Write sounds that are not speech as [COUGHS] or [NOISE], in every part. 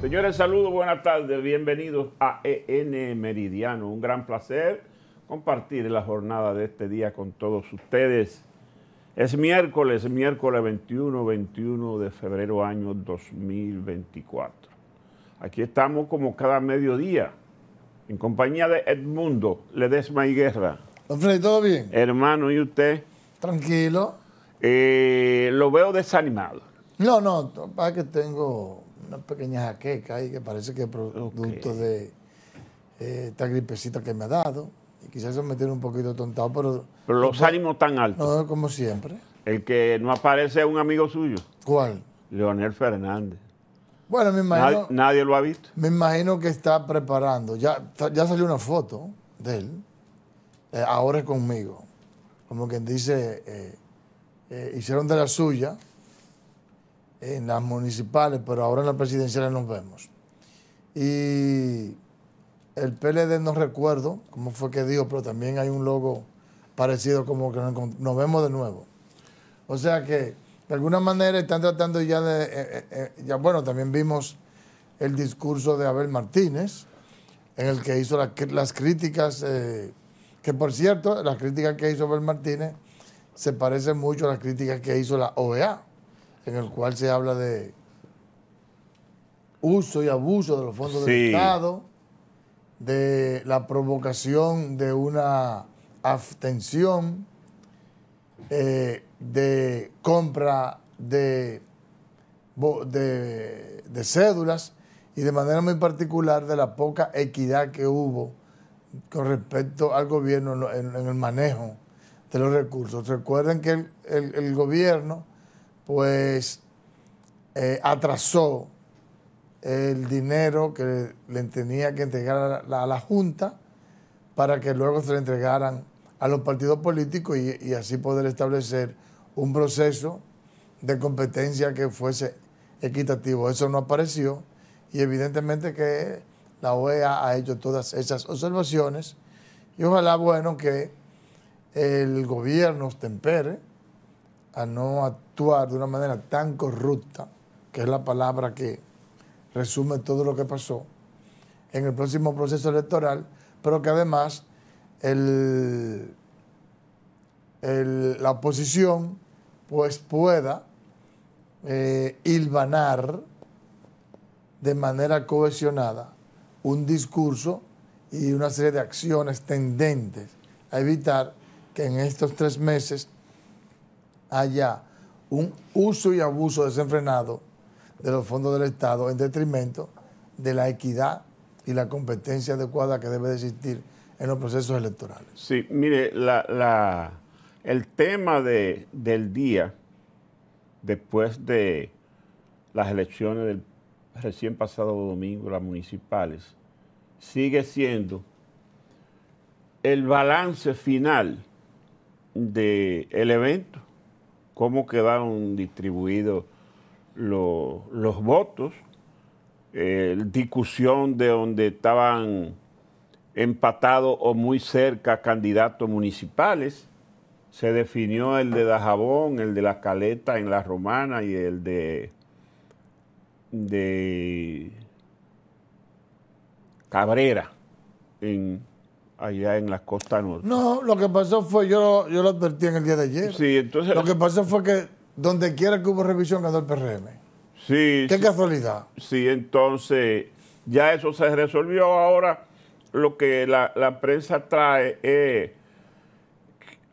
Señores, saludos, buenas tardes, bienvenidos a EN Meridiano. Un gran placer compartir la jornada de este día con todos ustedes. Es miércoles, miércoles 21, 21 de febrero año 2024. Aquí estamos como cada mediodía, en compañía de Edmundo Ledesma y Guerra. hombre ¿todo bien? Hermano, ¿y usted? Tranquilo. Eh, lo veo desanimado. No, no, para que tengo una pequeña jaqueca ahí que parece que es producto de eh, esta gripecita que me ha dado. Y quizás se me tiene un poquito tontado, pero... Pero los ánimos tan altos. No, como siempre. El que no aparece es un amigo suyo. ¿Cuál? Leonel Fernández. Bueno, me imagino... nadie, lo ha visto. Me imagino que está preparando. Ya, ya salió una foto de él. Eh, ahora es conmigo. Como quien dice, eh, hicieron de la suya en las municipales, pero ahora en las presidenciales nos vemos. Y el PLD no recuerdo cómo fue que dijo, pero también hay un logo parecido como que nos, vemos de nuevo. O sea que de alguna manera están tratando ya de... Eh, eh, eh, ya, bueno, también vimos el discurso de Abel Martínez, en el que hizo las críticas, que por cierto, las críticas que hizo Abel Martínez se parecen mucho a las críticas que hizo la OEA en el cual se habla de uso y abuso de los fondos del Estado, de la provocación de una abstención, eh, de compra de, cédulas y de manera muy particular de la poca equidad que hubo con respecto al gobierno en, el manejo de los recursos. Recuerden que el gobierno pues eh, atrasó el dinero que le tenía que entregar a la, Junta para que luego se le entregaran a los partidos políticos y, así poder establecer un proceso de competencia que fuese equitativo. Eso no apareció y evidentemente que la OEA ha hecho todas esas observaciones y ojalá, bueno, que el gobierno tempere a no actuar de una manera tan corrupta, que es la palabra que resume todo lo que pasó, en el próximo proceso electoral, pero que además el, la oposición pues pueda eh, hilvanar de manera cohesionada un discurso y una serie de acciones tendentes a evitar que en estos tres meses haya un uso y abuso desenfrenado de los fondos del Estado en detrimento de la equidad y la competencia adecuada que debe existir en los procesos electorales. Sí, mire, la, el tema del día, después de las elecciones del recién pasado domingo, las municipales, sigue siendo el balance final del evento cómo quedaron distribuidos los, votos, eh, discusión de donde estaban empatados o muy cerca candidatos municipales. Se definió el de Dajabón, el de La Caleta en La Romana y el de, de Cabrera en, allá en las costas norte. No, lo que pasó fue, yo, yo lo advertí en el día de ayer. Sí, entonces... Lo que pasó fue que donde quiera que hubo revisión ganó el PRM. Sí. Qué casualidad. Sí, entonces ya eso se resolvió. Ahora lo que la, prensa trae es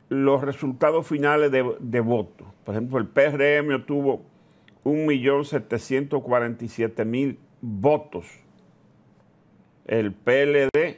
los resultados finales de, de votos. Por ejemplo, el PRM obtuvo 1.747.000 votos. El PLD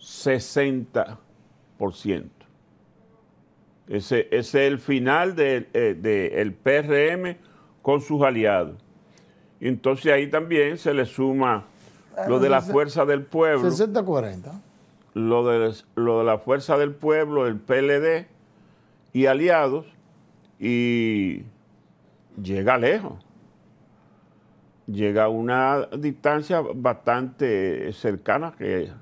60%. Ese, es el final del de, eh, PRM con sus aliados. entonces ahí también se le suma lo de la ah, fuerza del pueblo. 60-40. Lo de, lo de la fuerza del pueblo, el PLD y aliados, y llega lejos. Llega a una distancia bastante cercana que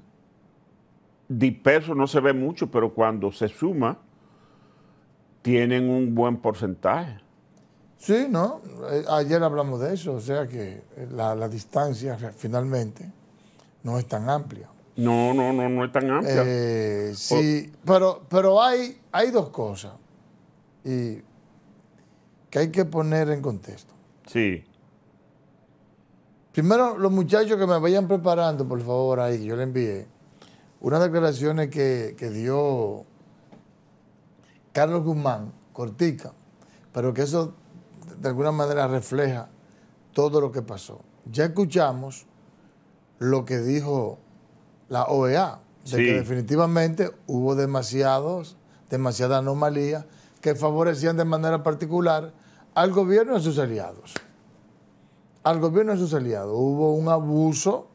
disperso no se ve mucho, pero cuando se suma, tienen un buen porcentaje. Sí, ¿no? Eh, ayer hablamos de eso, o sea que eh, la, distancia finalmente no es tan amplia. No, no, no, no es tan amplia. Eh, sí, pero, pero hay, hay dos cosas y que hay que poner en contexto. Sí. Primero, los muchachos que me vayan preparando, por favor, ahí, yo le envié unas declaraciones que, dio Carlos Guzmán, cortica, pero que eso de alguna manera refleja todo lo que pasó. Ya escuchamos lo que dijo la OEA, de que definitivamente hubo demasiados, demasiadas anomalías que favorecían de manera particular al gobierno y a sus aliados. Al gobierno y a sus aliados. Hubo un abuso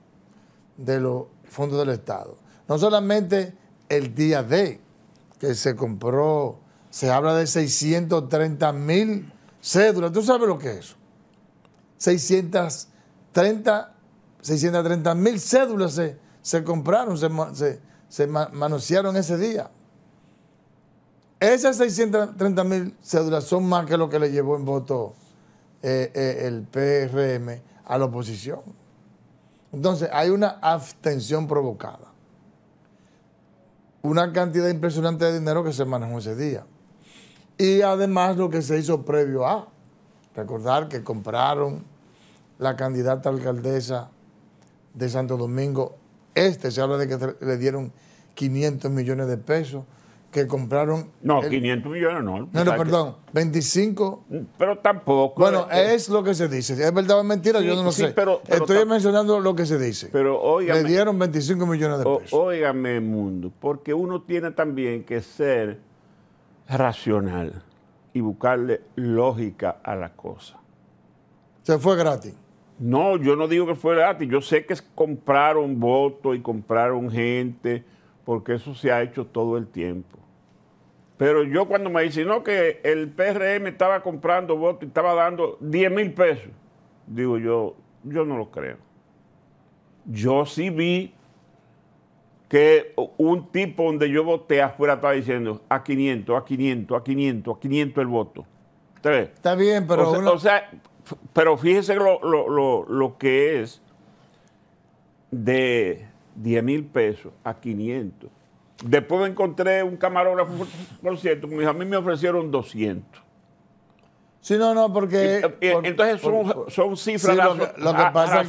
de los fondos del Estado. No solamente el día D, que se compró, se habla de 630 mil cédulas. ¿Tú sabes lo que es 630 mil cédulas se, se compraron, se, manosearon ese día. Esas 630 mil cédulas son más que lo que le llevó en voto eh, eh, el PRM a la oposición. Entonces, hay una abstención provocada una cantidad impresionante de dinero que se manejó ese día. Y además lo que se hizo previo a, recordar que compraron la candidata alcaldesa de Santo Domingo Este, se habla de que le dieron 500 millones de pesos que compraron. No, 500 millones no. No, no, perdón, 25. Pero tampoco. Bueno, eh, eh. es, lo que se dice. Es verdad o es mentira, yo no lo sé. Pero, Estoy mencionando lo que se dice. Pero Le dieron 25 millones de pesos. Óigame, mundo, porque uno tiene también que ser racional y buscarle lógica a la cosa. Se fue gratis. No, yo no digo que fue gratis. Yo sé que compraron votos y compraron gente, porque eso se ha hecho todo el tiempo. Pero yo cuando me dicen, no, que el PRM estaba comprando votos y estaba dando 10 mil pesos, digo yo, yo no lo creo. Yo sí vi que un tipo donde yo voté afuera estaba diciendo a 500, a 500, a 500, a 500 el voto. Tres. Está bien, pero... O sea, pero fíjese lo, lo que es de 10 mil pesos a 500 Después encontré un camarógrafo, por cierto, a mí me ofrecieron 200. Sí, no, no, porque... entonces son, cifras sí, lo, que, pasa es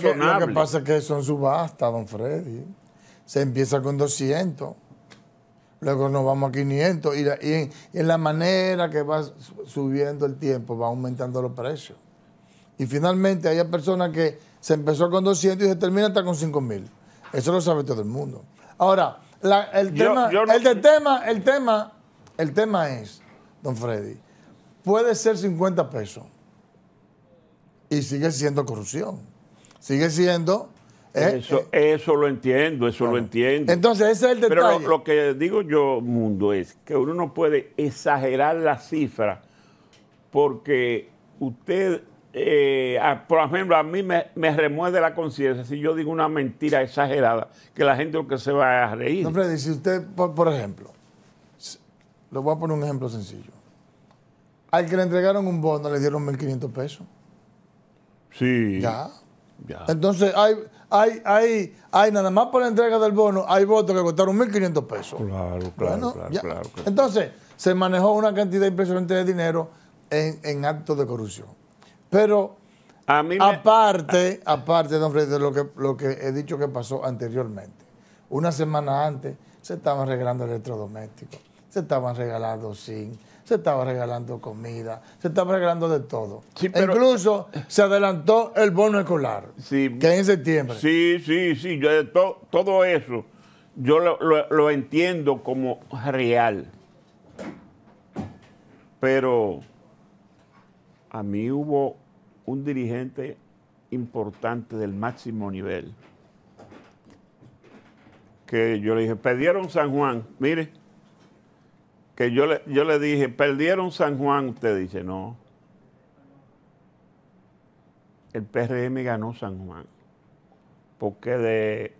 que, son subastas, don Freddy. Se empieza con 200, luego nos vamos a 500 y, en, la manera que va subiendo el tiempo va aumentando los precios. Y finalmente hay personas que se empezó con 200 y se termina hasta con 5 mil. Eso lo sabe todo el mundo. Ahora, el, tema, el, tema, el, tema, el tema es, don Freddy, puede ser 50 pesos y sigue siendo corrupción. Sigue siendo... Eh, eso, eh, eso lo entiendo, eso lo entiendo. Entonces, ese es el detalle. Pero lo, que digo yo, Mundo, es que uno no puede exagerar la cifra porque usted eh, por ejemplo, a mí me, remueve la conciencia si yo digo una mentira exagerada, que la gente lo que se va a reír. No, si usted, por, ejemplo, le voy a poner un ejemplo sencillo. Al que le entregaron un bono le dieron 1.500 pesos. Sí. Ya. Entonces, hay, hay, hay, hay, nada más por la entrega del bono, hay votos que costaron 1.500 pesos. Claro, claro, Entonces, se manejó una cantidad impresionante de dinero en actos de corrupción. Pero aparte, aparte, don de lo que, lo que he dicho que pasó anteriormente. Una semana antes se estaban regalando electrodomésticos, se estaban regalando zinc, se estaba regalando comida, se estaban regalando de todo. Incluso se adelantó el bono escolar, que en septiembre. Sí, sí, sí, todo eso yo lo, entiendo como real. Pero a mí hubo un dirigente importante del máximo nivel. Que yo le dije, perdieron San Juan, mire, que yo le, yo le dije, perdieron San Juan, usted dice, no. El PRM ganó San Juan, porque de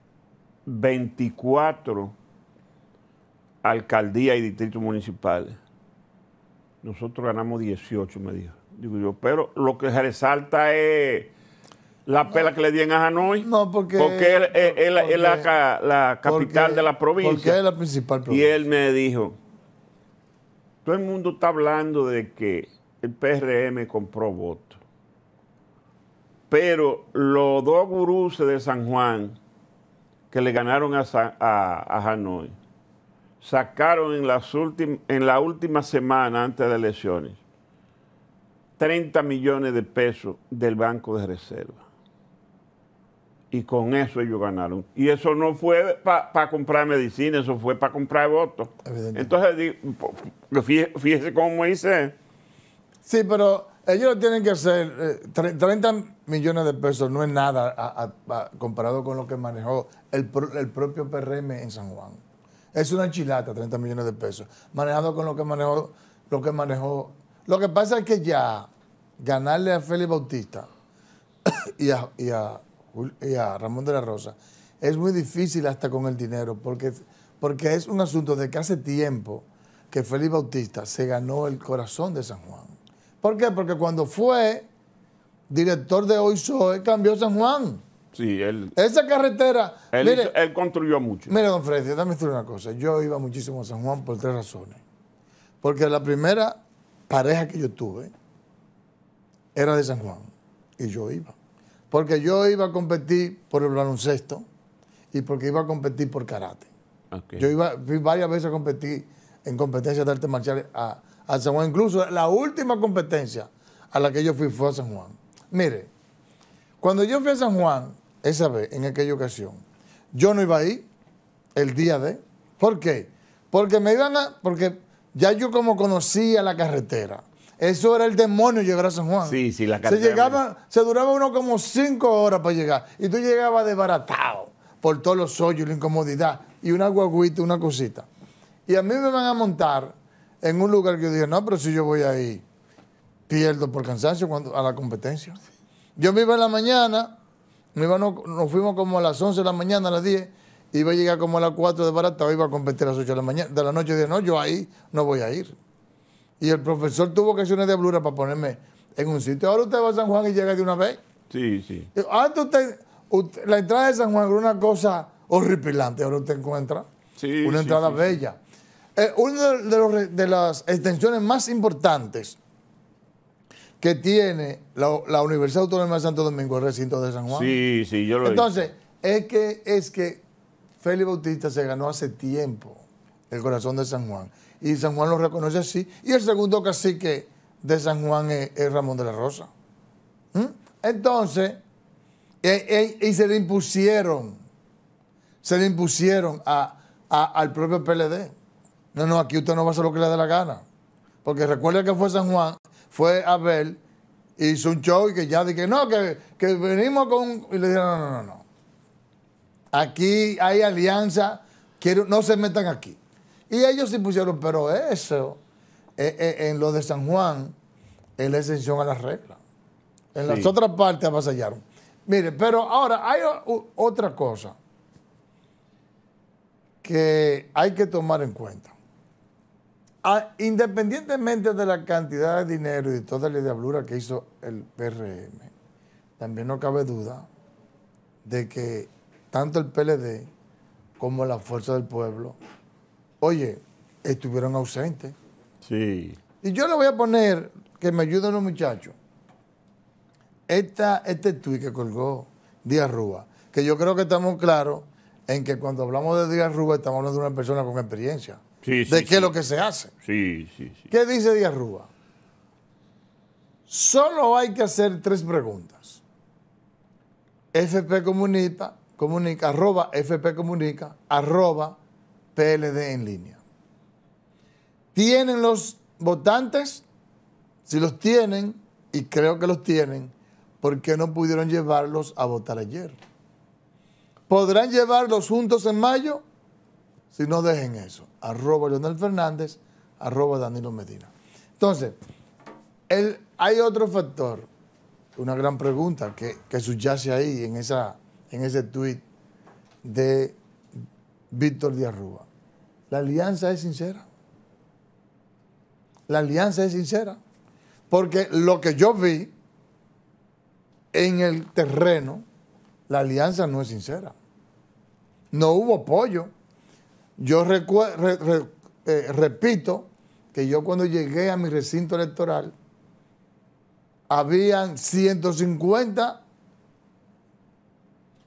24 alcaldías y distritos municipales, nosotros ganamos 18, me dijo pero lo que resalta es la pela que le dieron a Hanoi. No, porque. Porque él, la, capital de la provincia. Porque es la principal provincia. Y él me dijo: todo el mundo está hablando de que el PRM compró votos. Pero los dos gurús de San Juan que le ganaron a, Hanoi sacaron en, las en la última semana antes de elecciones 30 millones de pesos del Banco de Reserva. Y con eso ellos ganaron. Y eso no fue para comprar medicina, eso fue para comprar votos. Entonces, fíjese cómo hice. Sí, pero ellos tienen que hacer. 30 eh, millones de pesos no es nada comparado con lo que manejó el, propio PRM en San Juan. Es una chilata, 30 millones de pesos, manejado con lo que manejó, lo que manejó. Lo que pasa es que ya ganarle a Félix Bautista [COUGHS] y a, Ramón de la Rosa es muy difícil hasta con el dinero, porque, porque es un asunto de que hace tiempo que Félix Bautista se ganó el corazón de San Juan. ¿Por qué? Porque cuando fue director de Hoy Soy, cambió San Juan. Sí, él. Esa carretera. Él, construyó mucho. Mire, don Freddy, dame una cosa. Yo iba muchísimo a San Juan por tres razones. Porque la primera pareja que yo tuve, era de San Juan y yo iba. Porque yo iba a competir por el baloncesto y porque iba a competir por karate. Yo iba, fui varias veces a competir en competencias de artes marciales a, San Juan. Incluso la última competencia a la que yo fui fue a San Juan. Mire, cuando yo fui a San Juan, esa vez, en aquella ocasión, yo no iba ahí el día de. ¿Por qué? Porque me iban a. Porque ya yo como conocía la carretera eso era el demonio llegar a San Juan. Sí, sí, la Se llegaba, se duraba uno como cinco horas para llegar. Y tú llegabas desbaratado por todos los hoyos, la incomodidad. Y una guaguita, una cosita. Y a mí me van a montar en un lugar que yo dije, no, pero si yo voy ahí, pierdo por cansancio cuando, a la competencia. Yo me iba en la mañana, nos fuimos como a las 11 de la mañana, a las 10, iba a llegar como a las 4 de barata, iba a competir a las 8 de la, mañana, de la noche, dije, no, yo ahí no voy a ir. Y el profesor tuvo ocasiones de una para ponerme en un sitio. Ahora usted va a San Juan y llega de una vez. Sí, sí. Antes ah, usted, la entrada de San Juan era una cosa horripilante. Ahora usted encuentra sí, una entrada bella. Eh, una de, las extensiones más importantes que tiene la, Universidad Autónoma de Santo Domingo, el recinto de San Juan. Sí, sí, yo lo Entonces, es que, es que Félix Bautista se ganó hace tiempo el corazón de San Juan y San Juan lo reconoce así. Y el segundo cacique de San Juan es, Ramón de la Rosa. ¿Mm? Entonces, e, e, y se le impusieron, se le impusieron al propio PLD. No, no, aquí usted no va a hacer lo que le dé la gana. Porque recuerda que fue San Juan, fue Abel, hizo un show y que ya dije, no, que, venimos con... Y le dijeron, no, no, no, no. Aquí hay alianza, quiero, no se metan aquí. Y ellos sí pusieron, pero eso, eh, eh, en lo de San Juan, es la exención a las reglas. En las otras partes avasallaron. Mire, pero ahora hay otra cosa que hay que tomar en cuenta. independientemente de la cantidad de dinero y toda la diablura que hizo el PRM, también no cabe duda de que tanto el PLD como la Fuerza del Pueblo Oye, estuvieron ausentes. Sí. Y yo le voy a poner, que me ayuden los muchachos, esta, este tuit que colgó Díaz Rúa, que yo creo que estamos claros en que cuando hablamos de Díaz Rúa estamos hablando de una persona con experiencia. Sí, sí, de qué es lo que se hace. Sí, sí, sí. ¿Qué dice Díaz Rúa? Solo hay que hacer tres preguntas. FP comunica, comunica, arroba FP comunica, arroba PLD en línea. ¿Tienen los votantes? Si los tienen, y creo que los tienen, ¿por qué no pudieron llevarlos a votar ayer? ¿Podrán llevarlos juntos en mayo? Si no, dejen eso. Arroba Leonel Fernández, arroba Danilo Medina. Entonces, hay otro factor, una gran pregunta que, que subyace ahí en, esa, en ese tuit de Víctor Díaz Rúa. La alianza es sincera. La alianza es sincera. Porque lo que yo vi en el terreno, la alianza no es sincera. No hubo apoyo. Yo eh, repito que yo cuando llegué a mi recinto electoral, habían 150,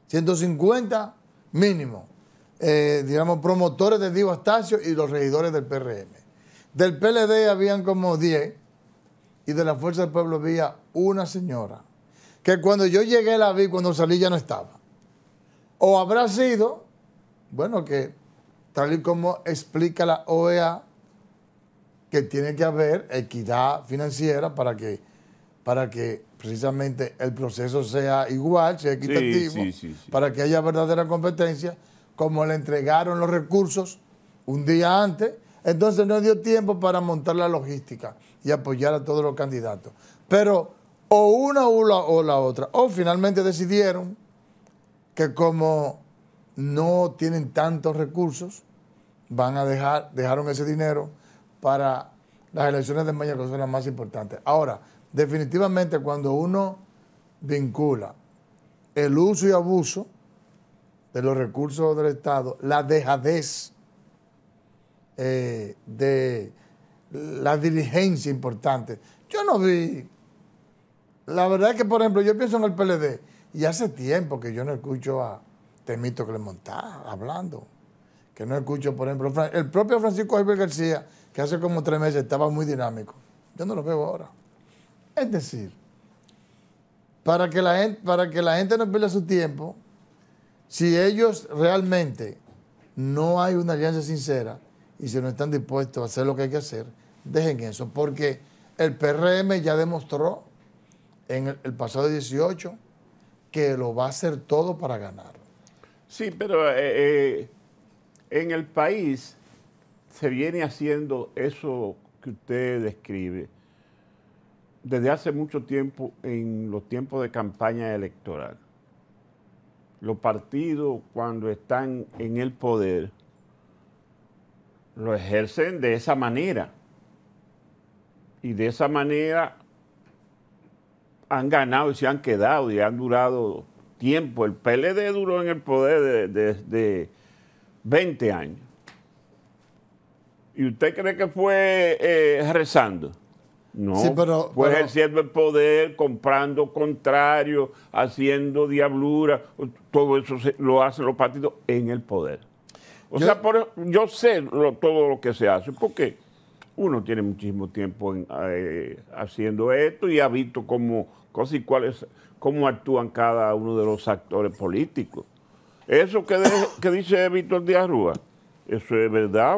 150 mínimo eh, digamos, promotores de Diego Astacio y los regidores del PRM. Del PLD habían como 10 y de la Fuerza del Pueblo había una señora que cuando yo llegué la vi, cuando salí ya no estaba. O habrá sido, bueno, que tal y como explica la OEA, que tiene que haber equidad financiera para que, para que precisamente el proceso sea igual, sea equitativo, para que haya verdadera competencia como le entregaron los recursos un día antes, entonces no dio tiempo para montar la logística y apoyar a todos los candidatos. Pero o una o la, o la otra, o finalmente decidieron que como no tienen tantos recursos, van a dejar, dejaron ese dinero para las elecciones de mañana, que son las más importantes. Ahora, definitivamente cuando uno vincula el uso y abuso de los recursos del Estado, la dejadez eh, de la diligencia importante. Yo no vi, la verdad es que, por ejemplo, yo pienso en el PLD y hace tiempo que yo no escucho a Temito Clemontá hablando, que no escucho, por ejemplo, el propio Francisco Javier García, que hace como tres meses estaba muy dinámico. Yo no lo veo ahora. Es decir, para que la para que la gente no pierda su tiempo, si ellos realmente no hay una alianza sincera y si no están dispuestos a hacer lo que hay que hacer, dejen eso, porque el PRM ya demostró en el pasado 18 que lo va a hacer todo para ganar. Sí, pero eh, eh, en el país se viene haciendo eso que usted describe desde hace mucho tiempo en los tiempos de campaña electoral los partidos cuando están en el poder lo ejercen de esa manera. Y de esa manera han ganado y se han quedado y han durado tiempo. El PLD duró en el poder desde 20 años. ¿Y usted cree que fue eh, rezando? No, pues ejerciendo el poder, comprando contrarios, haciendo diablura, todo eso lo hacen los partidos en el poder. O sea, yo sé todo lo que se hace, porque uno tiene muchísimo tiempo eh, haciendo esto y ha visto cómo, cosas y cuáles, cómo actúan cada uno de los actores políticos. Eso que, que dice Víctor Díaz Rúa, eso es verdad,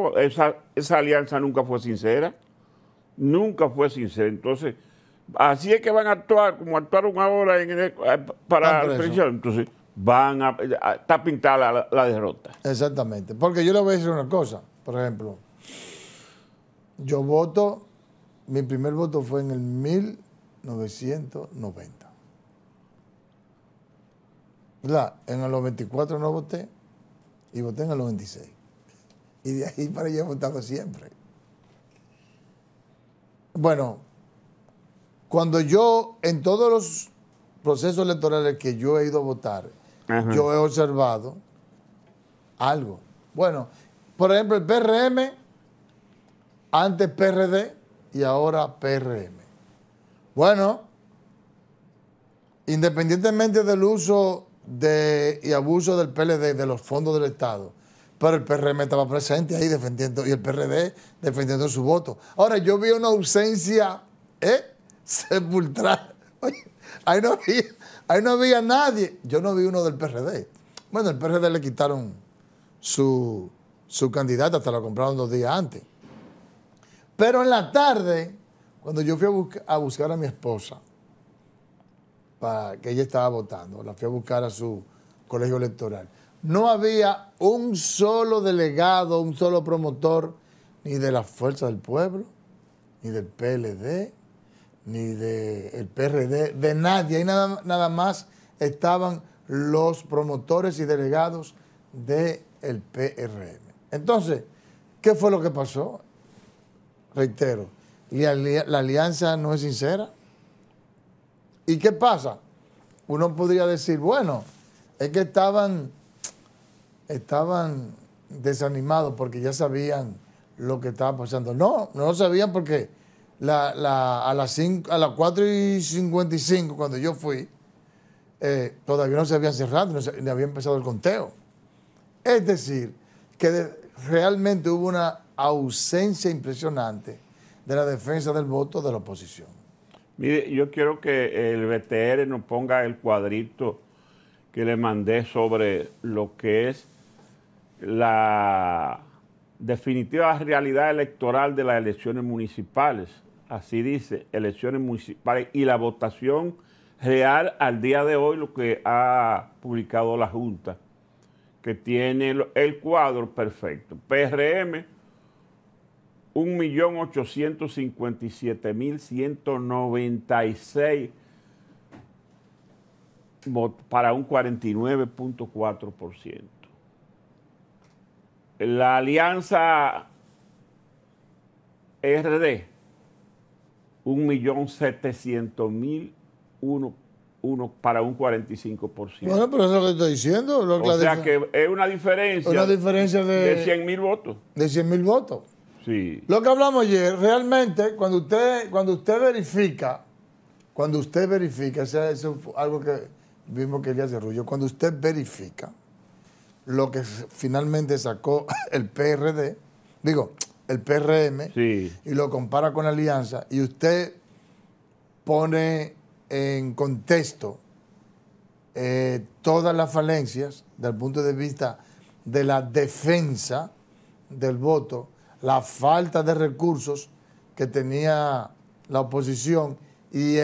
esa alianza nunca fue sincera nunca fue sincero. Entonces, así es que van a actuar como actuaron ahora en el, eh, para ah, Entonces, van a, está pintada la, derrota. Exactamente. Porque yo le voy a decir una cosa, por ejemplo, yo voto, mi primer voto fue en el 1990. la En el 94 no voté y voté en el 96. Y de ahí para allá he votado siempre. Bueno, cuando yo, en todos los procesos electorales que yo he ido a votar, yo he observado algo. Bueno, por ejemplo, el PRM, antes PRD y ahora PRM. Bueno, independientemente del uso de, y abuso del PLD, de los fondos del Estado, pero el PRM estaba presente ahí defendiendo, y el PRD defendiendo su voto. Ahora, yo vi una ausencia ¿eh? [LAUGHS] ahí, no había, ahí no había nadie. Yo no vi uno del PRD. Bueno, el PRD le quitaron su, su candidato, hasta lo compraron dos días antes. Pero en la tarde, cuando yo fui a, buscar a, buscar a mi esposa, para que ella estaba votando, la fui a buscar a su colegio electoral no había un solo delegado, un solo promotor, ni de la Fuerza del Pueblo, ni del PLD, ni del PRD, de nadie. Ahí nada, más estaban los promotores y delegados del el PRM. Entonces, ¿qué fue lo que pasó? Reitero, la alianza no es sincera. ¿Y qué pasa? Uno podría decir, bueno, es que estaban estaban desanimados porque ya sabían lo que estaba pasando. No, no lo sabían porque a, las a las 4 y 55, cuando yo fui, eh, todavía no se había cerrado, ni había empezado el conteo. Es decir, que realmente hubo una ausencia impresionante de la defensa del voto de la oposición. Mire, yo quiero que el BTR nos ponga el cuadrito que le mandé sobre lo que es la definitiva realidad electoral de las elecciones municipales. Así dice, elecciones municipales y la votación real al día de hoy, lo que ha publicado la Junta, que tiene el cuadro perfecto. PRM, 1.857.196 para un 49.4% la alianza RD, 1.700.000 para un 45%. Bueno, pero eso es lo que estoy diciendo. o sea que es una diferencia, una diferencia de, 100.000 votos. De 100.000 votos. Sí. Lo que hablamos ayer, realmente, cuando usted, cuando usted verifica, cuando usted verifica, o sea, eso es algo que vimos que Elías rollo, cuando usted verifica, lo que finalmente sacó [LAUGHS] el PRD, digo, el PRM, y lo compara con Alianza, y usted pone en contexto eh, todas las falencias desde el punto de vista de la defensa del voto, la falta de recursos que tenía la oposición y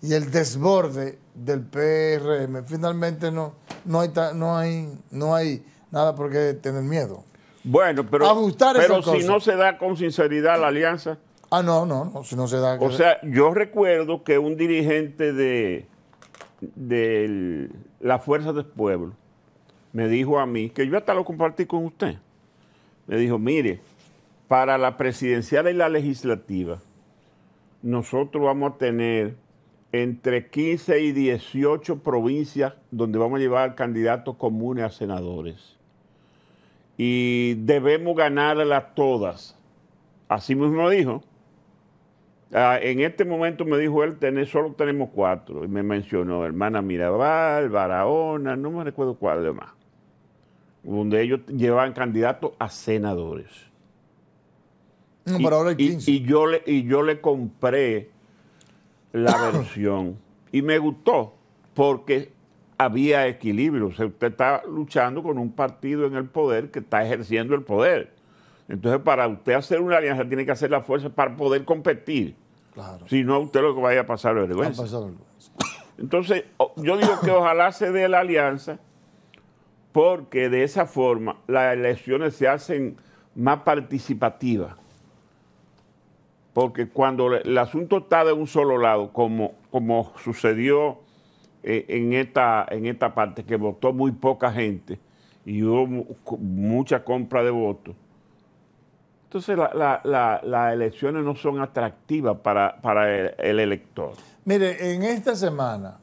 y el desborde del PRM. Finalmente no no hay, no hay, no hay nada por qué tener miedo. Bueno, pero, Ajustar pero si no se da con sinceridad la alianza. Ah, no, no, no, si no se da. O sea, yo recuerdo que un dirigente de, de la Fuerza del Pueblo me dijo a mí, que yo hasta lo compartí con usted, me dijo, mire, para la presidencial y la legislativa, nosotros vamos a tener entre 15 y 18 provincias donde vamos a llevar candidatos comunes a senadores. Y debemos ganarlas todas. Así mismo dijo. Ah, en este momento me dijo él, solo tenemos cuatro. Y me mencionó Hermana Mirabal, Barahona, no me recuerdo cuál más. Donde ellos llevaban candidatos a senadores. y, yo le, y yo le compré la versión y me gustó porque había equilibrio. O sea, usted está luchando con un partido en el poder que está ejerciendo el poder. Entonces, para usted hacer una alianza, tiene que hacer la fuerza para poder competir. Claro. Si no, usted lo que vaya a pasar es vergüenza. Entonces, yo digo que ojalá se dé la alianza, porque de esa forma las elecciones se hacen más participativas porque cuando el asunto está de un solo lado, como, como sucedió eh, en, esta, en esta parte, que votó muy poca gente y hubo mucha compra de votos, entonces las elecciones no son atractivas para, el, elector. Mire, en esta semana,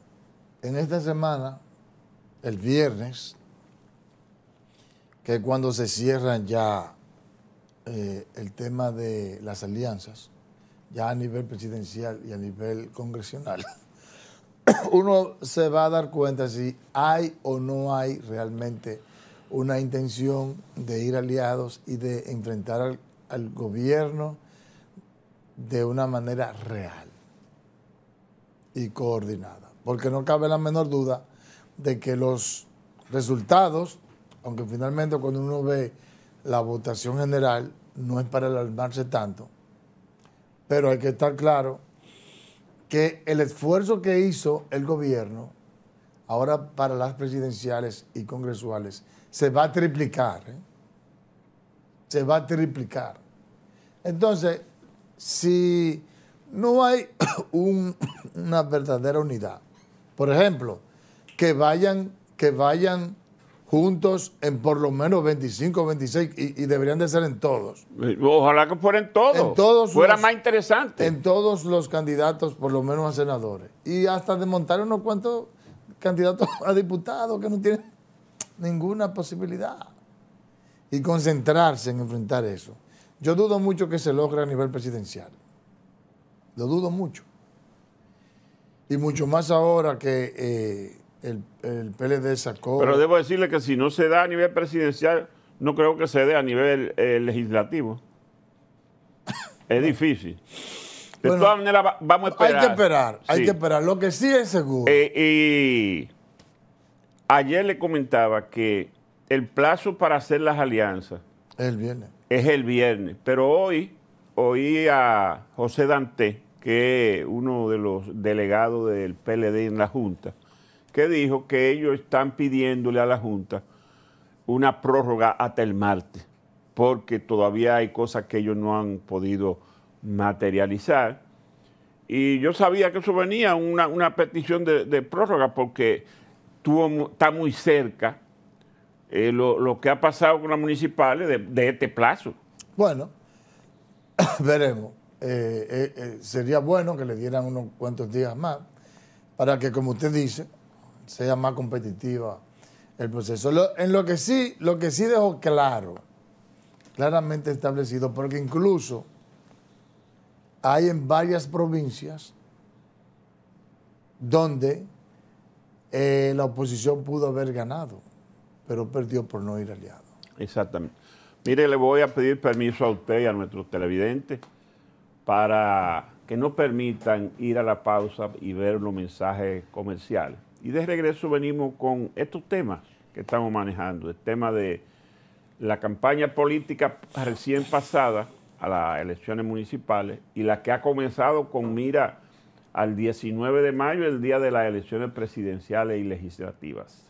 en esta semana, el viernes, que es cuando se cierran ya eh, el tema de las alianzas, ya a nivel presidencial y a nivel congresional, [COUGHS] uno se va a dar cuenta si hay o no hay realmente una intención de ir aliados y de enfrentar al, gobierno de una manera real y coordinada. Porque no cabe la menor duda de que los resultados, aunque finalmente cuando uno ve la votación general, no es para alarmarse tanto, pero hay que estar claro que el esfuerzo que hizo el gobierno ahora para las presidenciales y congresuales se va a triplicar. ¿eh? Se va a triplicar. Entonces, si no hay [COUGHS] una verdadera unidad, por ejemplo, que vayan, que vayan juntos en por lo menos 25, 26 y, deberían de ser en todos. Eh, ojalá que fueran todos. En todos. Fuera más interesante. En todos los candidatos, por lo menos a senadores. Y hasta desmontar unos cuantos candidatos a diputados que no tienen ninguna posibilidad. Y concentrarse en enfrentar eso. Yo dudo mucho que se logre a nivel presidencial. Lo dudo mucho. Y mucho más ahora que... Eh, el, PLD sacó... Pero debo decirle que si no se da a nivel presidencial, no creo que se dé a nivel eh, legislativo. [LAUGHS] Es difícil. De todas maneras, vamos a esperar. Hay que esperar, hay que esperar. Lo que sí es seguro. Eh, y ayer le comentaba que el plazo para hacer las alianzas. Es el viernes. Es el viernes. Pero hoy oí a José Dante, que es uno de los delegados del PLD en la Junta que dijo que ellos están pidiéndole a la Junta una prórroga hasta el martes, porque todavía hay cosas que ellos no han podido materializar. Y yo sabía que eso venía, una, petición de, prórroga, porque tuvo, está muy cerca eh, lo, que ha pasado con las municipales de, este plazo. Bueno, [COUGHS] veremos. Eh, eh, sería bueno que le dieran unos cuantos días más para que, como usted dice, sea más competitiva el proceso. en lo que sí, lo que sí dejó claro, claramente establecido, porque incluso hay en varias provincias donde eh, la oposición pudo haber ganado, pero perdió por no ir aliado. Exactamente. Mire, le voy a pedir permiso a usted y a nuestros televidentes para que no permitan ir a la pausa y ver los mensajes comerciales. Y de regreso venimos con estos temas que estamos manejando, el tema de la campaña política recién pasada a las elecciones municipales y la que ha comenzado con mira al 19 de mayo, el día de las elecciones presidenciales y legislativas.